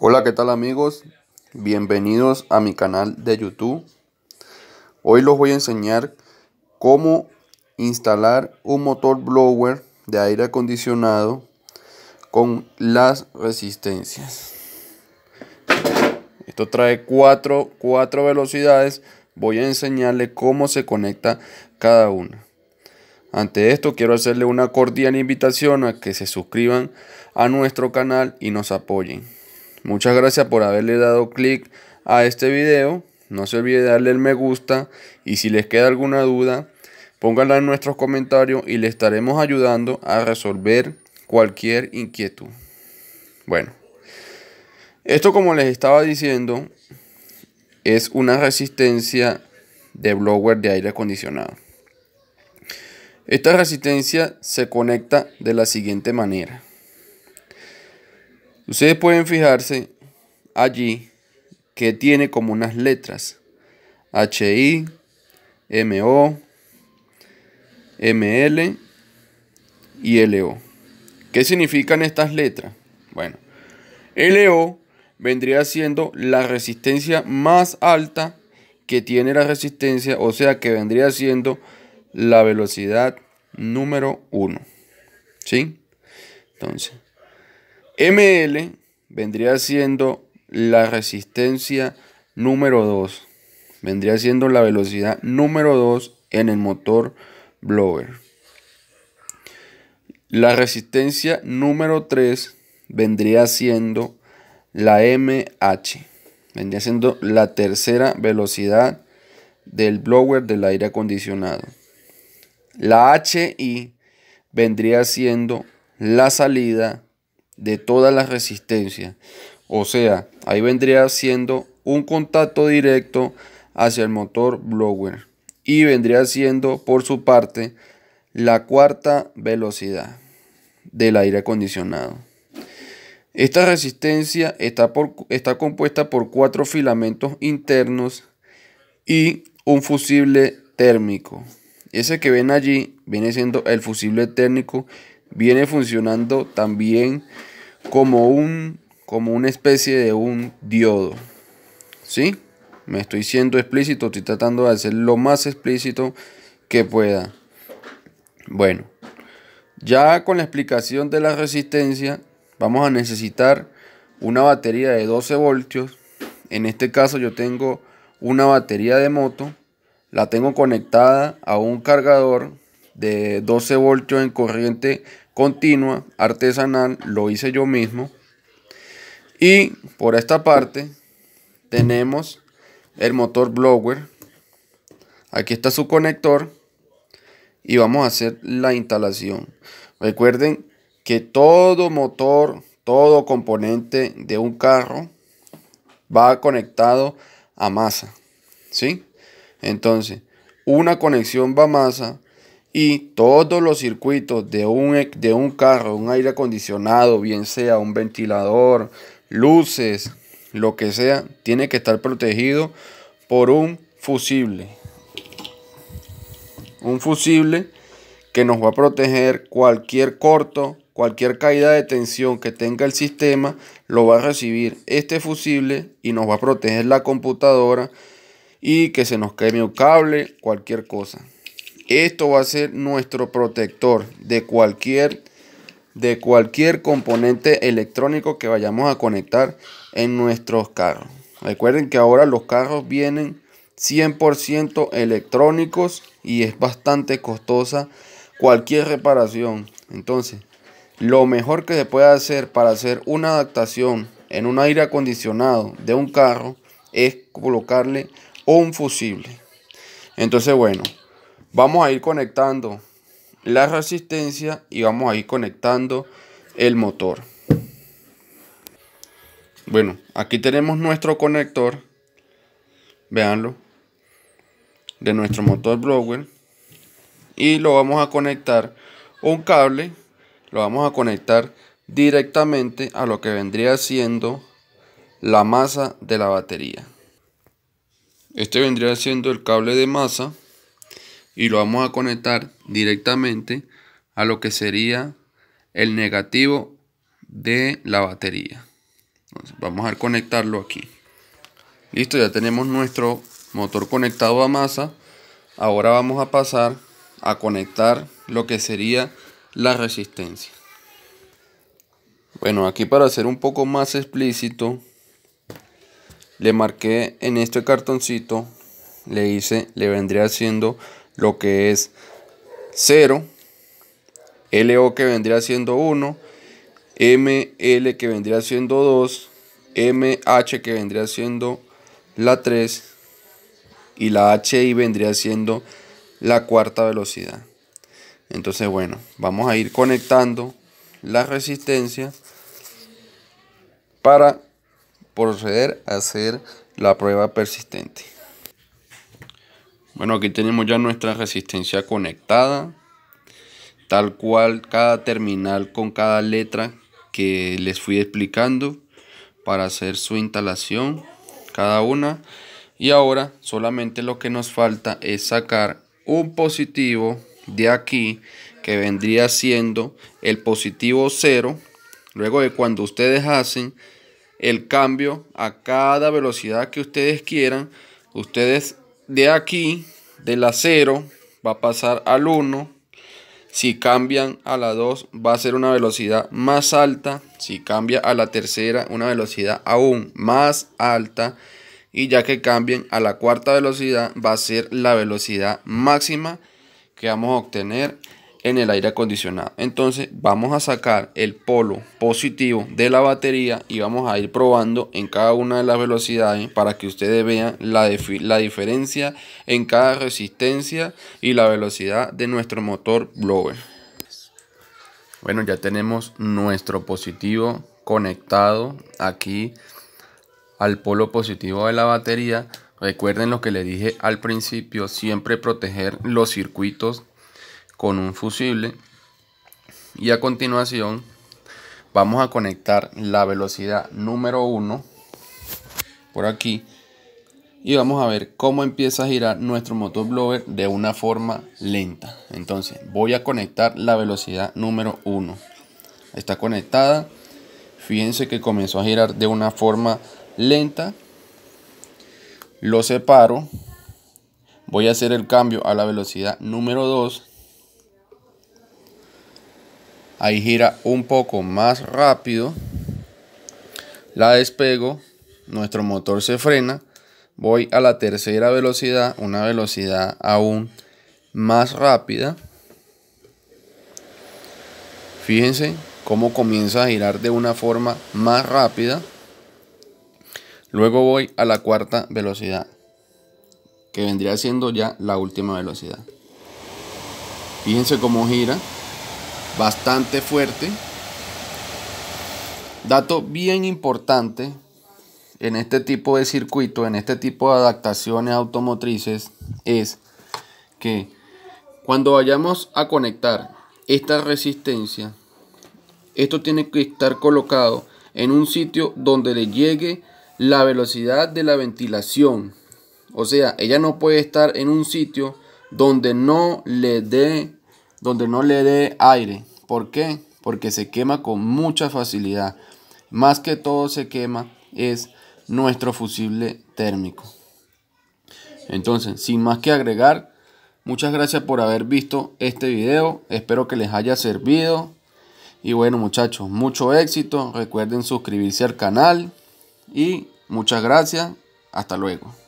Hola, ¿qué tal amigos? Bienvenidos a mi canal de YouTube. Hoy los voy a enseñar cómo instalar un motor blower de aire acondicionado con las resistencias. Esto trae cuatro, velocidades. Voy a enseñarle cómo se conecta cada una. Ante esto quiero hacerle una cordial invitación a que se suscriban a nuestro canal y nos apoyen. Muchas gracias por haberle dado clic a este video. No se olvide darle el me gusta y si les queda alguna duda, pónganla en nuestros comentarios y le estaremos ayudando a resolver cualquier inquietud. Bueno, esto como les estaba diciendo es una resistencia de blower de aire acondicionado. Esta resistencia se conecta de la siguiente manera. Ustedes pueden fijarse allí que tiene como unas letras. HI, MO, ML y LO. ¿Qué significan estas letras? Bueno, LO vendría siendo la resistencia más alta que tiene la resistencia, o sea que vendría siendo la velocidad número 1. ¿Sí? Entonces, ML vendría siendo la resistencia número 2. Vendría siendo la velocidad número 2 en el motor blower. La resistencia número 3 vendría siendo la MH. Vendría siendo la tercera velocidad del blower del aire acondicionado. La HI vendría siendo la salida de toda la resistencia. O sea, ahí vendría siendo un contacto directo hacia el motor blower y vendría siendo por su parte la cuarta velocidad del aire acondicionado. Esta resistencia está, por, está compuesta por cuatro filamentos internos y un fusible térmico. Ese que ven allí viene siendo el fusible térmico viene funcionando también como un como una especie de un diodo. ¿Sí? Me estoy siendo explícito, estoy tratando de hacer lo más explícito que pueda. Bueno, ya con la explicación de la resistencia, vamos a necesitar una batería de 12 voltios. En este caso yo tengo una batería de moto, la tengo conectada a un cargador de 12 voltios en corriente continua, artesanal, lo hice yo mismo. Y por esta parte tenemos el motor blower. Aquí está su conector y vamos a hacer la instalación. Recuerden que todo motor, todo componente de un carro va conectado a masa. ¿Sí? Entonces, una conexión va a masa, y todos los circuitos de un, e, de un carro, un aire acondicionado, bien sea un ventilador, luces, lo que sea, tiene que estar protegido por un fusible. Un fusible que nos va a proteger cualquier corto, cualquier caída de tensión que tenga el sistema, lo va a recibir este fusible y nos va a proteger la computadora y que se nos queme un cable, cualquier cosa. Esto va a ser nuestro protector de cualquier, de cualquier componente electrónico que vayamos a conectar en nuestros carros. Recuerden que ahora los carros vienen 100% electrónicos y es bastante costosa cualquier reparación. Entonces, lo mejor que se puede hacer para hacer una adaptación en un aire acondicionado de un carro es colocarle un fusible. Entonces, bueno, Vamos a ir conectando la resistencia y vamos a ir conectando el motor. Bueno, aquí tenemos nuestro conector. Veanlo. De nuestro motor blower. Y lo vamos a conectar un cable. Lo vamos a conectar directamente a lo que vendría siendo la masa de la batería. Este vendría siendo el cable de masa y lo vamos a conectar directamente a lo que sería el negativo de la batería. vamos a conectarlo aquí. Listo, ya tenemos nuestro motor conectado a masa. Ahora vamos a pasar a conectar lo que sería la resistencia. Bueno, aquí para ser un poco más explícito, le marqué en este cartoncito, le hice, le vendría haciendo lo que es 0, LO que vendría siendo 1, ML que vendría siendo 2, MH que vendría siendo la 3 y la HI vendría siendo la cuarta velocidad. Entonces, bueno, vamos a ir conectando la resistencia para proceder a hacer la prueba persistente. Bueno, aquí tenemos ya nuestra resistencia conectada, tal cual cada terminal con cada letra que les fui explicando para hacer su instalación, cada una. Y ahora solamente lo que nos falta es sacar un positivo de aquí que vendría siendo el positivo 0. Luego de cuando ustedes hacen el cambio a cada velocidad que ustedes quieran, ustedes de aquí, de la 0, va a pasar al 1. Si cambian a la 2, va a ser una velocidad más alta. Si cambia a la tercera, una velocidad aún más alta. Y ya que cambien a la cuarta velocidad, va a ser la velocidad máxima que vamos a obtener en el aire acondicionado. Entonces vamos a sacar el polo positivo de la batería y vamos a ir probando en cada una de las velocidades para que ustedes vean la, la diferencia en cada resistencia y la velocidad de nuestro motor blower. Bueno, ya tenemos nuestro positivo conectado aquí al polo positivo de la batería. Recuerden lo que le dije al principio, siempre proteger los circuitos con un fusible y a continuación vamos a conectar la velocidad número 1 por aquí y vamos a ver cómo empieza a girar nuestro motor blower de una forma lenta entonces voy a conectar la velocidad número 1 está conectada fíjense que comenzó a girar de una forma lenta lo separo voy a hacer el cambio a la velocidad número 2 Ahí gira un poco más rápido. La despego. Nuestro motor se frena. Voy a la tercera velocidad. Una velocidad aún más rápida. Fíjense cómo comienza a girar de una forma más rápida. Luego voy a la cuarta velocidad. Que vendría siendo ya la última velocidad. Fíjense cómo gira bastante fuerte. Dato bien importante en este tipo de circuito, en este tipo de adaptaciones automotrices, es que cuando vayamos a conectar esta resistencia, esto tiene que estar colocado en un sitio donde le llegue la velocidad de la ventilación. O sea, ella no puede estar en un sitio donde no le dé donde no le dé aire. ¿Por qué? Porque se quema con mucha facilidad. Más que todo se quema es nuestro fusible térmico. Entonces, sin más que agregar, muchas gracias por haber visto este video. Espero que les haya servido. Y bueno muchachos, mucho éxito. Recuerden suscribirse al canal. Y muchas gracias. Hasta luego.